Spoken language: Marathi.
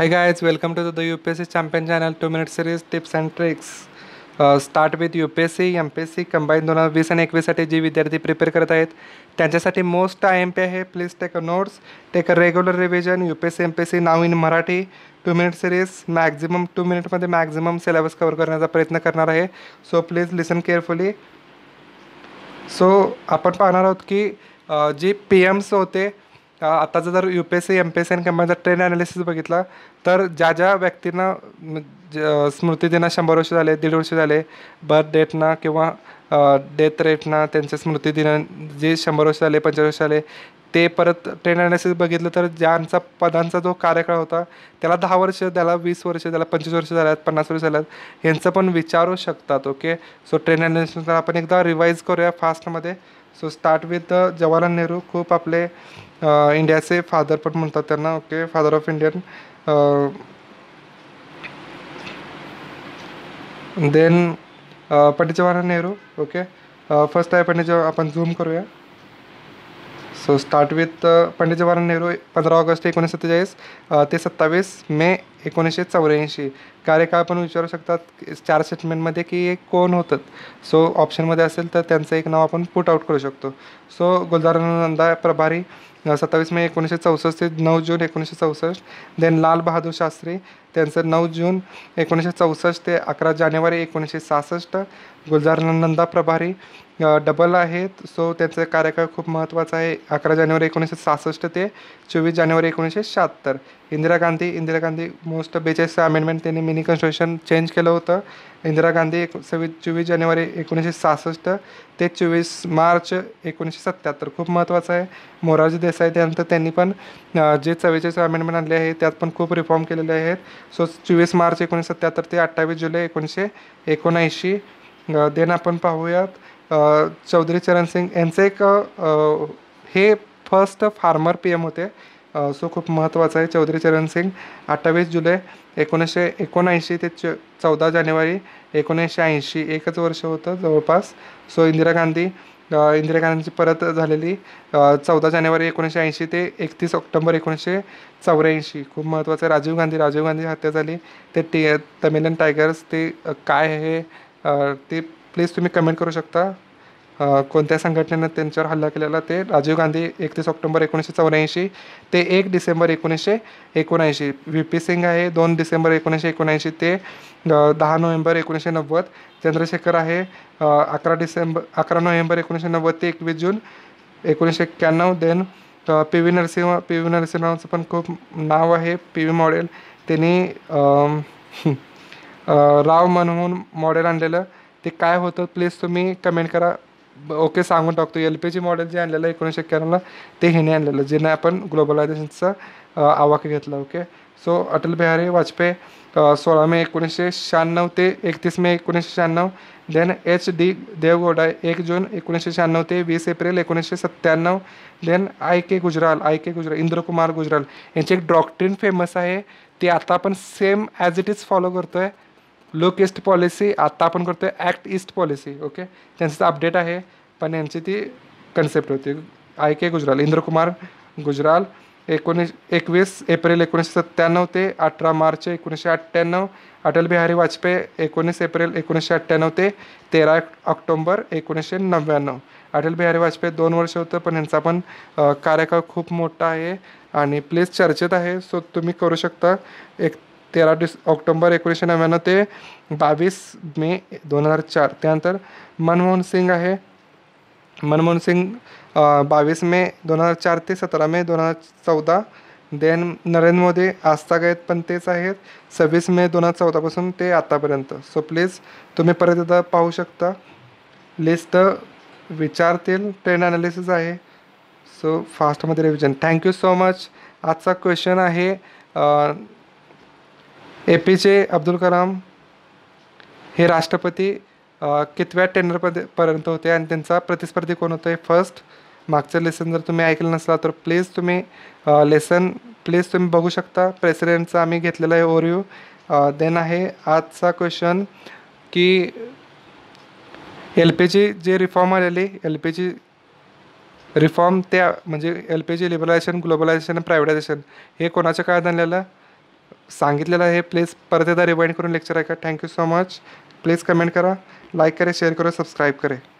high welcome to the U P S C champion channel two minute series tips and tricks start with U P S C M P S C combine दोन हजार वीस आणि एकवीससाठी जी विद्यार्थी प्रिपेअर करत आहेत त्यांच्यासाठी मोस्ट आय एम पी आहे please take a notes take a regular revision U P S C M P S C नाव in Marathi two minute series maximum two मिनिटमध्ये मॅक्झिमम सिलेबस कवर करण्याचा प्रयत्न करणार आहे so please listen carefully so आपण पाहणार आहोत की uh, जी पी एम्स होते आत्ताचं जर U P S C M P S C आणि जर ट्रेन ॲनालिसिस बघितला तर ज्या ज्या व्यक्तींना म्हणजे, स्मृतिदिना शंभर वर्ष झाले दीड वर्ष झाले बर्थ डेटना किंवा डेथ रेटना त्यांच्या स्मृतिदिना जे शंभर वर्ष झाले पंचवीस वर्ष झाले ते परत ट्रेन ॲनालिसिस बघितलं तर ज्यांचा पदांचा जो कार्यकाळ होता त्याला दहा वर्ष त्याला वीस वर्ष त्याला पंचवीस वर्ष झाल्यात पन्नास वर्ष झाल्यात यांचं पण विचारू शकतात ओके सो ट्रेन अॅनालिसिस आपण एकदा रिवाईज करूया फास्टमध्ये so start with Jawaharlal Nehru खूप आपले इंडियाचे uh, फादर पण म्हणतात त्यांना okay father of Indian then Pandit Jawaharlal Nehru okay first uh, आहे पंडित जवाहर आपण झूम करूया so start with Pandit Jawaharlal Nehru पंधरा ऑगस्ट एकोणीस सत्तेचाळीस uh, ते सत्तावीस मे एकोणीसशे चौऱ्याऐंशी कार्यकाळ पण विचारू शकतात चार स्टेटमेंटमध्ये की हे कोण होतं सो ऑप्शनमध्ये असेल तर त्यांचं एक नाव आपण पुट आऊट करू शकतो सो गुलजारानंदा प्रभारी सत्तावीस मे एकोणीसशे चौसष्ट ते नऊ जून एकोणीसशे चौसष्ट देन लाल बहादूर शास्त्री त्यांचं नऊ जून एकोणीसशे चौसष्ट ते अकरा जानेवारी एकोणीसशे सहासष्ट गुलजारानंदा प्रभारी डबल आहेत सो त्यांचं कार्यकाळ खूप महत्त्वाचा आहे अकरा जानेवारी एकोणीसशे सहासष्ट ते चोवीस जानेवारी एकोणीसशे शहात्तर इंदिरा गांधी इंदिरा गांधी मोस्ट बेचाळीसचं अमेंडमेंट त्यांनी मिनी कॉन्स्टिट्युशन चेंज केलं होतं इंदिरा गांधी एक सव्वीस चोवीस जानेवारी एकोणीसशे सहासष्ट ते चोवीस मार्च एकोणीसशे सत्याहत्तर खूप महत्त्वाचं आहे मोरारजी देसाई त्यानंतर त्यांनी पण जे चव्वेचाळीस अमेंडमेंट आणले आहे त्यात पण खूप रिफॉर्म केलेले आहेत सो चोवीस मार्च एकोणीसशे सत्याहत्तर ते अठ्ठावीस जुलै एकोणीसशे एकोणऐंशी देन आपण पाहूयात चौधरी चरण सिंग यांचं एक हे फर्स्ट फार्मर पी एम होते सो खूप महत्त्वाचं आहे चौधरी चरण सिंग अठ्ठावीस जुलै एकोणीसशे एकोणऐंशी ते च चौदा जानेवारी एकोणीसशे ऐंशी एकच वर्ष होतं जवळपास सो इंदिरा गांधी इंदिरा गांधींची परत झालेली चौदा जानेवारी एकोणीसशे ऐंशी ते एकतीस ऑक्टोबर एकोणीसशे चौऱ्याऐंशी खूप महत्त्वाचं आहे राजीव गांधी राजीव गांधी हत्या झाली ते टी तमिलन टायगर्स ते काय आहे ते प्लीज तुम्ही कमेंट करू शकता कोणत्या संघटनेनं त्यांच्यावर हल्ला केलेला ते राजीव गांधी एकतीस ऑक्टोंबर एकोणीसशे चौऱ्याऐंशी ते एक डिसेंबर एकोणीसशे एकोणऐंशी व्ही पी सिंग आहे दोन डिसेंबर एकोणीसशे एकोणऐंशी ते दहा नोव्हेंबर एकोणीसशे नव्वद चंद्रशेखर आहे अकरा डिसेंबर अकरा नोव्हेंबर एकोणीसशे नव्वद ते एकवीस जून एकोणीसशे एक्क्याण्णव then P V Narasimha P V नरसिंहरावचं पण खूप नाव आहे पी व्ही मॉडेल त्यांनी राव म्हणून मॉडेल आणलेलं ते काय होतं प्लीज तुम्ही कमेंट करा ओके सांगून टाकतो एल पी जी मॉडेल जे आणलेलं आहे एकोणीसशे एक्क्याण्णवला ते हिने आणलेलं जिने आपण ग्लोबलायझेशनचा आवाक घेतला ओके सो अटल बिहारी वाजपेयी सोळा मे एकोणीसशे शहाण्णव ते एकतीस मे एकोणीसशे शहाण्णव देन एच डी देवगौडा एक जून एकोणीसशे शहाण्णव ते वीस एप्रिल एकोणीसशे सत्त्याण्णव then I K Gujral I K Gujral Inder Kumar Gujral यांची एक डॉक्ट्रीन फेमस आहे ती आता आपण same as it is follow करतो आहे लोक इस्ट पॉलिसी आत्ता आपण करतो आहे ॲक्ट ईस्ट पॉलिसी ओके त्यांचं अपडेट आहे पण यांची ती कन्सेप्ट होती आय के गुजराल इंद्रकुमार गुजराल एकोणीस एकवीस एप्रिल एकोणीसशे सत्त्याण्णव ते अठरा मार्च एकोणीसशे अठ्ठ्याण्णव अटल बिहारी वाजपेयी एकोणीस एप्रिल एकोणीसशे अठ्ठ्याण्णव ते तेरा ऑक्टोंबर एकोणीसशे नव्याण्णव अटल बिहारी वाजपेयी दोन वर्ष होतं पण यांचा पण कार्यकाळ खूप मोठा आहे आणि प्लीज चर्चेत आहे सो तुम्ही करू शकता एक तेरा डिस ऑक्टोंबर एकोणीसशे नव्याण्णव ते बावीस मे दोन हजार चार त्यानंतर मनमोहन सिंग आहे मनमोहन सिंग बावीस मे दोन हजार चार ते सतरा मे दोन हजार चौदा देन नरेंद्र मोदी आस्था आहेत पण तेच आहेत सव्वीस मे दोन हजार चौदापासून ते आतापर्यंत सो प्लीज तुम्ही परत एकदा पाहू शकता लिस्ट विचारतील ट्रेंड ॲनालिसिस आहे सो फास्टमध्ये रिव्हिजन थँक्यू सो मच आजचा क्वेश्चन आहे ए पी जे अब्दुल कलाम हे राष्ट्रपती कितव्या टेंडरपदे पर्यंत होते आणि त्यांचा प्रतिस्पर्धी कोण होतो आहे फर्स्ट मागचं लेसन जर तुम्ही ऐकलं नसला तर प्लीज तुम्ही लेसन प्लीज तुम्ही बघू शकता प्रेसिडेंटचा आम्ही घेतलेला आहे यू देन आहे आजचा क्वेश्चन की एल पी जी जे रिफॉर्म आलेली एल पी जी रिफॉर्म त्या म्हणजे L P G liberalisation globalisation privatisation हे कोणाच्या काळात आणलेलं सांगितलेलं आहे प्लीज परत एकदा रिवाइंड करून लेक्चर ऐका thank you so much please comment करा लाईक करे शेअर करे सबस्क्राईब करे